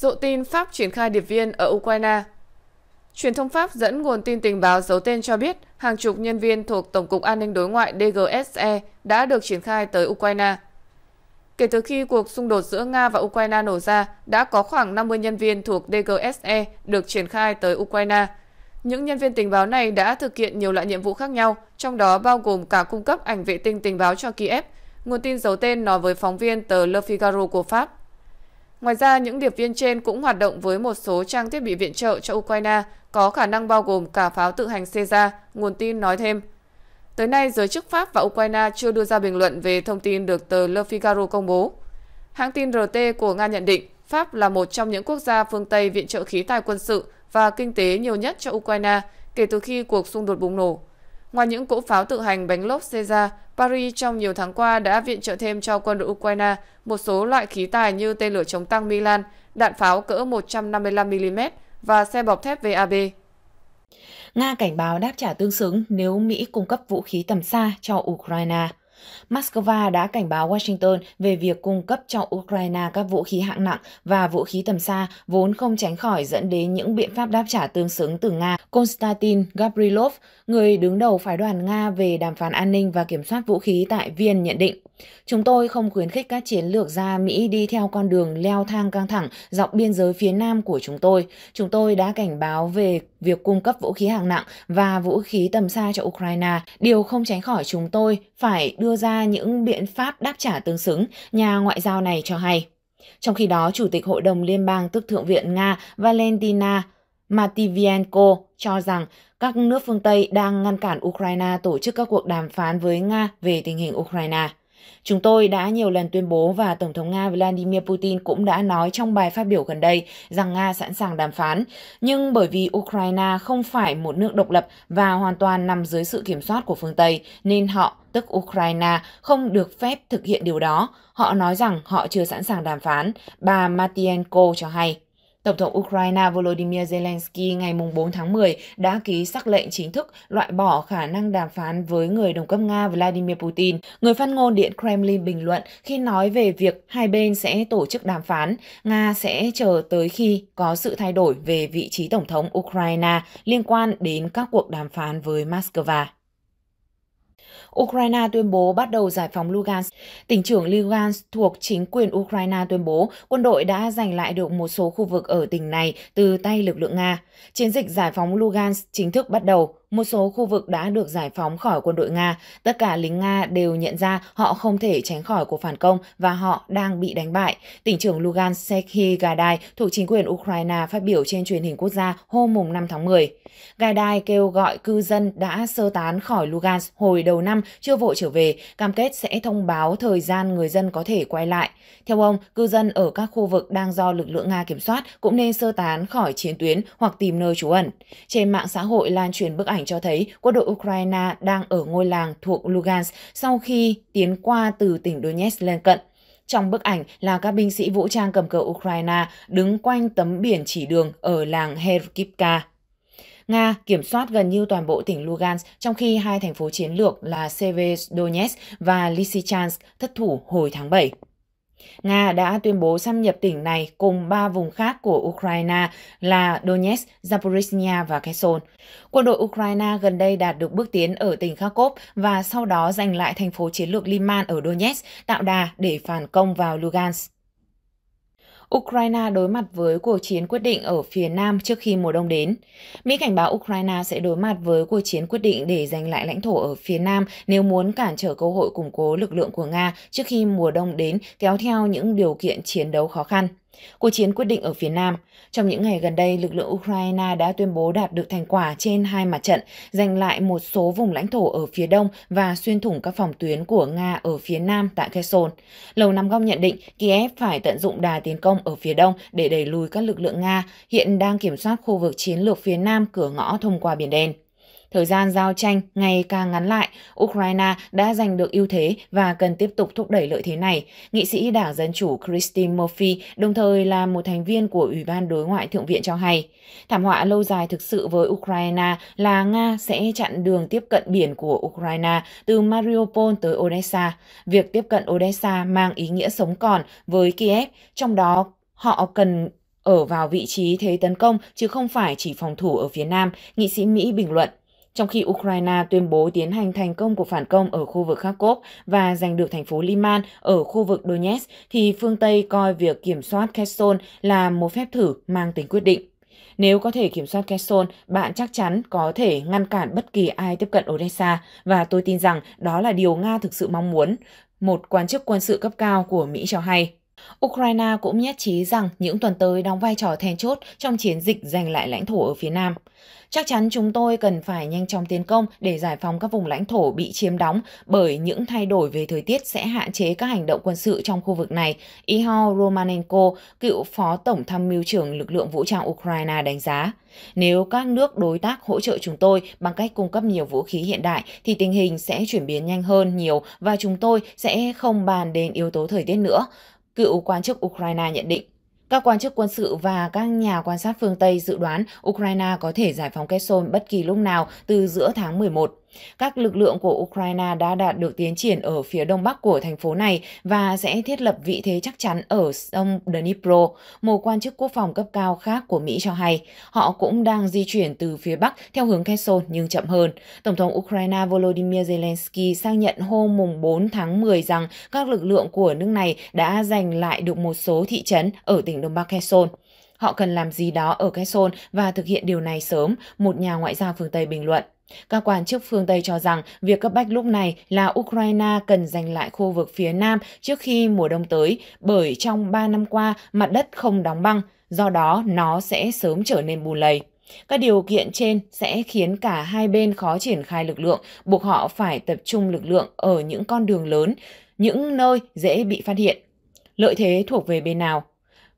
dụ tin Pháp triển khai điệp viên ở Ukraine. Truyền thông Pháp dẫn nguồn tin tình báo giấu tên cho biết hàng chục nhân viên thuộc Tổng cục An ninh Đối ngoại DGSE đã được triển khai tới Ukraine. Kể từ khi cuộc xung đột giữa Nga và Ukraine nổ ra, đã có khoảng 50 nhân viên thuộc DGSE được triển khai tới Ukraine. Những nhân viên tình báo này đã thực hiện nhiều loại nhiệm vụ khác nhau, trong đó bao gồm cả cung cấp ảnh vệ tinh tình báo cho Kiev, nguồn tin giấu tên nói với phóng viên tờ Le Figaro của Pháp. Ngoài ra, những điệp viên trên cũng hoạt động với một số trang thiết bị viện trợ cho Ukraine, có khả năng bao gồm cả pháo tự hành Caesar, nguồn tin nói thêm. Tới nay, giới chức Pháp và Ukraine chưa đưa ra bình luận về thông tin được tờ Le Figaro công bố. Hãng tin RT của Nga nhận định Pháp là một trong những quốc gia phương Tây viện trợ khí tài quân sự và kinh tế nhiều nhất cho Ukraine kể từ khi cuộc xung đột bùng nổ. Ngoài những cỗ pháo tự hành bánh lốp xe ra, Paris trong nhiều tháng qua đã viện trợ thêm cho quân đội Ukraine một số loại khí tài như tên lửa chống tăng Milan, đạn pháo cỡ 155mm và xe bọc thép VAB. Nga cảnh báo đáp trả tương xứng nếu Mỹ cung cấp vũ khí tầm xa cho Ukraine. Moscow đã cảnh báo Washington về việc cung cấp cho Ukraine các vũ khí hạng nặng và vũ khí tầm xa vốn không tránh khỏi dẫn đến những biện pháp đáp trả tương xứng từ Nga. Konstantin Gavrilov, người đứng đầu phái đoàn Nga về đàm phán an ninh và kiểm soát vũ khí tại Viên nhận định Chúng tôi không khuyến khích các chiến lược gia Mỹ đi theo con đường leo thang căng thẳng dọc biên giới phía Nam của chúng tôi. Chúng tôi đã cảnh báo về việc cung cấp vũ khí hạng nặng và vũ khí tầm xa cho Ukraine, điều không tránh khỏi chúng tôi phải đưa ra những biện pháp đáp trả tương xứng, nhà ngoại giao này cho hay. Trong khi đó, Chủ tịch Hội đồng Liên bang tức Thượng viện Nga Valentina Matvienko cho rằng các nước phương Tây đang ngăn cản Ukraine tổ chức các cuộc đàm phán với Nga về tình hình Ukraine. Chúng tôi đã nhiều lần tuyên bố và Tổng thống Nga Vladimir Putin cũng đã nói trong bài phát biểu gần đây rằng Nga sẵn sàng đàm phán, nhưng bởi vì Ukraine không phải một nước độc lập và hoàn toàn nằm dưới sự kiểm soát của phương Tây, nên họ, tức Ukraine, không được phép thực hiện điều đó. Họ nói rằng họ chưa sẵn sàng đàm phán, bà Matienko cho hay. Tổng thống Ukraine Volodymyr Zelensky ngày 4 tháng 10 đã ký sắc lệnh chính thức loại bỏ khả năng đàm phán với người đồng cấp Nga Vladimir Putin, người phát ngôn Điện Kremlin bình luận khi nói về việc hai bên sẽ tổ chức đàm phán. Nga sẽ chờ tới khi có sự thay đổi về vị trí Tổng thống Ukraine liên quan đến các cuộc đàm phán với Moscow. Ukraine tuyên bố bắt đầu giải phóng Lugansk. Tỉnh trưởng Lugansk thuộc chính quyền Ukraine tuyên bố quân đội đã giành lại được một số khu vực ở tỉnh này từ tay lực lượng Nga. Chiến dịch giải phóng Lugansk chính thức bắt đầu. Một số khu vực đã được giải phóng khỏi quân đội Nga, tất cả lính Nga đều nhận ra họ không thể tránh khỏi cuộc phản công và họ đang bị đánh bại. Tỉnh trưởng lugansk Sekhi thuộc chính quyền Ukraine phát biểu trên truyền hình quốc gia hôm mùng 5 tháng 10. gaidai kêu gọi cư dân đã sơ tán khỏi lugansk hồi đầu năm chưa vội trở về, cam kết sẽ thông báo thời gian người dân có thể quay lại. Theo ông, cư dân ở các khu vực đang do lực lượng Nga kiểm soát cũng nên sơ tán khỏi chiến tuyến hoặc tìm nơi trú ẩn. Trên mạng xã hội lan truyền bức ảnh ảnh cho thấy quân đội Ukraine đang ở ngôi làng thuộc Lugansk sau khi tiến qua từ tỉnh Donetsk lên cận. Trong bức ảnh là các binh sĩ vũ trang cầm cờ Ukraine đứng quanh tấm biển chỉ đường ở làng Herkivka. Nga kiểm soát gần như toàn bộ tỉnh Lugansk, trong khi hai thành phố chiến lược là Severodonetsk và Lysychansk thất thủ hồi tháng 7. Nga đã tuyên bố xâm nhập tỉnh này cùng ba vùng khác của Ukraine là Donetsk, Zaporizhia và Kherson. Quân đội Ukraine gần đây đạt được bước tiến ở tỉnh Kharkov và sau đó giành lại thành phố chiến lược Liman ở Donetsk, tạo đà để phản công vào Lugansk. Ukraine đối mặt với cuộc chiến quyết định ở phía Nam trước khi mùa đông đến. Mỹ cảnh báo Ukraine sẽ đối mặt với cuộc chiến quyết định để giành lại lãnh thổ ở phía Nam nếu muốn cản trở cơ hội củng cố lực lượng của Nga trước khi mùa đông đến kéo theo những điều kiện chiến đấu khó khăn. Cuộc chiến quyết định ở phía Nam. Trong những ngày gần đây, lực lượng Ukraine đã tuyên bố đạt được thành quả trên hai mặt trận, giành lại một số vùng lãnh thổ ở phía Đông và xuyên thủng các phòng tuyến của Nga ở phía Nam tại Kherson. Lầu Năm Góc nhận định Kiev phải tận dụng đà tiến công ở phía Đông để đẩy lùi các lực lượng Nga hiện đang kiểm soát khu vực chiến lược phía Nam cửa ngõ thông qua Biển Đen. Thời gian giao tranh ngày càng ngắn lại, Ukraine đã giành được ưu thế và cần tiếp tục thúc đẩy lợi thế này. Nghị sĩ Đảng Dân Chủ Christine Murphy, đồng thời là một thành viên của Ủy ban Đối ngoại Thượng viện cho hay, thảm họa lâu dài thực sự với Ukraine là Nga sẽ chặn đường tiếp cận biển của Ukraine từ Mariupol tới Odessa. Việc tiếp cận Odessa mang ý nghĩa sống còn với Kiev, trong đó họ cần ở vào vị trí thế tấn công chứ không phải chỉ phòng thủ ở phía Nam, nghị sĩ Mỹ bình luận trong khi Ukraine tuyên bố tiến hành thành công cuộc phản công ở khu vực Kharkov và giành được thành phố Liman ở khu vực Donetsk, thì phương Tây coi việc kiểm soát Kherson là một phép thử mang tính quyết định. Nếu có thể kiểm soát Kherson, bạn chắc chắn có thể ngăn cản bất kỳ ai tiếp cận Odessa và tôi tin rằng đó là điều Nga thực sự mong muốn, một quan chức quân sự cấp cao của Mỹ cho hay. Ukraine cũng nhất trí rằng những tuần tới đóng vai trò then chốt trong chiến dịch giành lại lãnh thổ ở phía Nam. Chắc chắn chúng tôi cần phải nhanh chóng tiến công để giải phóng các vùng lãnh thổ bị chiếm đóng bởi những thay đổi về thời tiết sẽ hạn chế các hành động quân sự trong khu vực này, Ihor Romanenko, cựu phó tổng tham mưu trưởng lực lượng vũ trang Ukraine đánh giá. Nếu các nước đối tác hỗ trợ chúng tôi bằng cách cung cấp nhiều vũ khí hiện đại thì tình hình sẽ chuyển biến nhanh hơn nhiều và chúng tôi sẽ không bàn đến yếu tố thời tiết nữa. Cựu quan chức Ukraine nhận định, các quan chức quân sự và các nhà quan sát phương Tây dự đoán Ukraine có thể giải phóng Kherson bất kỳ lúc nào từ giữa tháng 11. Các lực lượng của Ukraine đã đạt được tiến triển ở phía đông bắc của thành phố này và sẽ thiết lập vị thế chắc chắn ở sông Dnipro, một quan chức quốc phòng cấp cao khác của Mỹ cho hay. Họ cũng đang di chuyển từ phía bắc theo hướng Kherson nhưng chậm hơn. Tổng thống Ukraine Volodymyr Zelensky xác nhận hôm mùng 4 tháng 10 rằng các lực lượng của nước này đã giành lại được một số thị trấn ở tỉnh Đông Bắc Kherson. Họ cần làm gì đó ở Kherson và thực hiện điều này sớm, một nhà ngoại giao phương Tây bình luận. Các quan chức phương Tây cho rằng việc cấp bách lúc này là Ukraine cần giành lại khu vực phía Nam trước khi mùa đông tới, bởi trong 3 năm qua mặt đất không đóng băng, do đó nó sẽ sớm trở nên bù lầy. Các điều kiện trên sẽ khiến cả hai bên khó triển khai lực lượng, buộc họ phải tập trung lực lượng ở những con đường lớn, những nơi dễ bị phát hiện. Lợi thế thuộc về bên nào?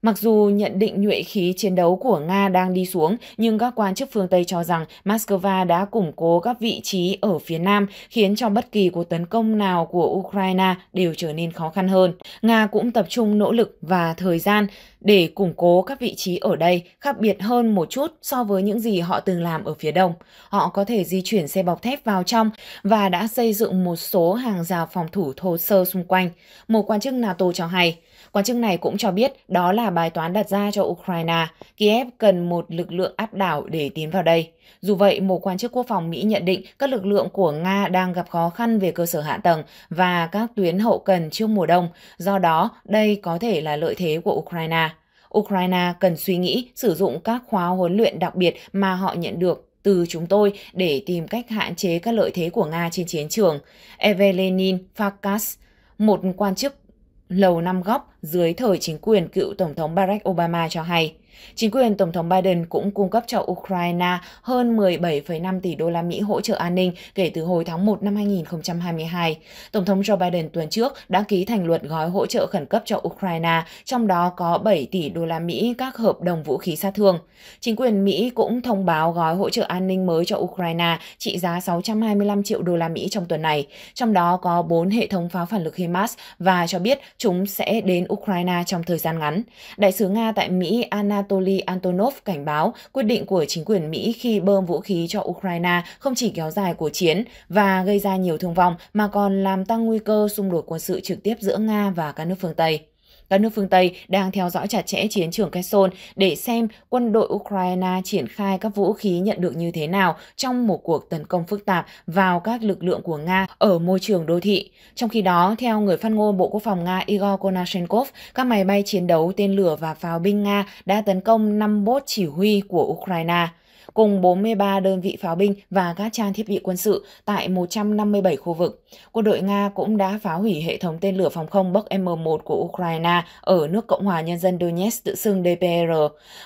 Mặc dù nhận định nhuệ khí chiến đấu của Nga đang đi xuống, nhưng các quan chức phương Tây cho rằng Moscow đã củng cố các vị trí ở phía Nam, khiến cho bất kỳ cuộc tấn công nào của Ukraine đều trở nên khó khăn hơn. Nga cũng tập trung nỗ lực và thời gian để củng cố các vị trí ở đây khác biệt hơn một chút so với những gì họ từng làm ở phía Đông. Họ có thể di chuyển xe bọc thép vào trong và đã xây dựng một số hàng rào phòng thủ thô sơ xung quanh. Một quan chức NATO cho hay, Quan chức này cũng cho biết đó là bài toán đặt ra cho Ukraine. Kiev cần một lực lượng áp đảo để tiến vào đây. Dù vậy, một quan chức quốc phòng Mỹ nhận định các lực lượng của Nga đang gặp khó khăn về cơ sở hạ tầng và các tuyến hậu cần trước mùa đông, do đó đây có thể là lợi thế của Ukraine. Ukraine cần suy nghĩ sử dụng các khóa huấn luyện đặc biệt mà họ nhận được từ chúng tôi để tìm cách hạn chế các lợi thế của Nga trên chiến trường. Evelenin Farkas, một quan chức Lầu Năm Góc dưới thời chính quyền cựu Tổng thống Barack Obama cho hay Chính quyền Tổng thống Biden cũng cung cấp cho Ukraine hơn 17,5 tỷ đô la Mỹ hỗ trợ an ninh kể từ hồi tháng 1 năm 2022. Tổng thống Joe Biden tuần trước đã ký thành luật gói hỗ trợ khẩn cấp cho Ukraine, trong đó có 7 tỷ đô la Mỹ các hợp đồng vũ khí sát thương. Chính quyền Mỹ cũng thông báo gói hỗ trợ an ninh mới cho Ukraine trị giá 625 triệu đô la Mỹ trong tuần này, trong đó có 4 hệ thống pháo phản lực HIMARS và cho biết chúng sẽ đến Ukraine trong thời gian ngắn. Đại sứ Nga tại Mỹ Anna Anatoly Antonov cảnh báo quyết định của chính quyền Mỹ khi bơm vũ khí cho Ukraine không chỉ kéo dài cuộc chiến và gây ra nhiều thương vong mà còn làm tăng nguy cơ xung đột quân sự trực tiếp giữa Nga và các nước phương Tây. Các nước phương Tây đang theo dõi chặt chẽ chiến trường Kherson để xem quân đội Ukraine triển khai các vũ khí nhận được như thế nào trong một cuộc tấn công phức tạp vào các lực lượng của Nga ở môi trường đô thị. Trong khi đó, theo người phát ngôn Bộ Quốc phòng Nga Igor Konashenkov, các máy bay chiến đấu, tên lửa và pháo binh Nga đã tấn công 5 bốt chỉ huy của Ukraine cùng 43 đơn vị pháo binh và các trang thiết bị quân sự tại 157 khu vực. Quân đội Nga cũng đã phá hủy hệ thống tên lửa phòng không Buk M1 của Ukraine ở nước Cộng hòa Nhân dân Donetsk tự xưng DPR.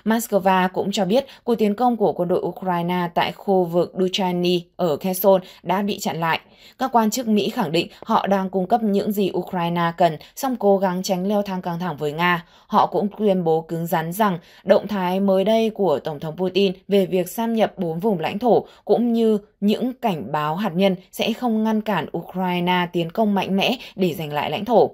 Moscow cũng cho biết cuộc tiến công của quân đội Ukraine tại khu vực Duchani ở Kherson đã bị chặn lại. Các quan chức Mỹ khẳng định họ đang cung cấp những gì Ukraine cần, song cố gắng tránh leo thang căng thẳng với Nga. Họ cũng tuyên bố cứng rắn rằng động thái mới đây của Tổng thống Putin về việc xâm nhập bốn vùng lãnh thổ cũng như những cảnh báo hạt nhân sẽ không ngăn cản Ukraine tiến công mạnh mẽ để giành lại lãnh thổ.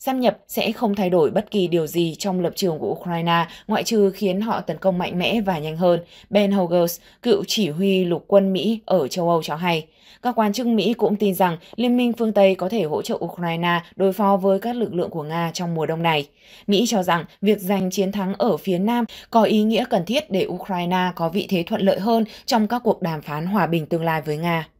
Xâm nhập sẽ không thay đổi bất kỳ điều gì trong lập trường của Ukraine ngoại trừ khiến họ tấn công mạnh mẽ và nhanh hơn, Ben Hogers, cựu chỉ huy lục quân Mỹ ở châu Âu cho hay. Các quan chức Mỹ cũng tin rằng Liên minh phương Tây có thể hỗ trợ Ukraine đối phó với các lực lượng của Nga trong mùa đông này. Mỹ cho rằng việc giành chiến thắng ở phía Nam có ý nghĩa cần thiết để Ukraine có vị thế thuận lợi hơn trong các cuộc đàm phán hòa bình tương lai với Nga.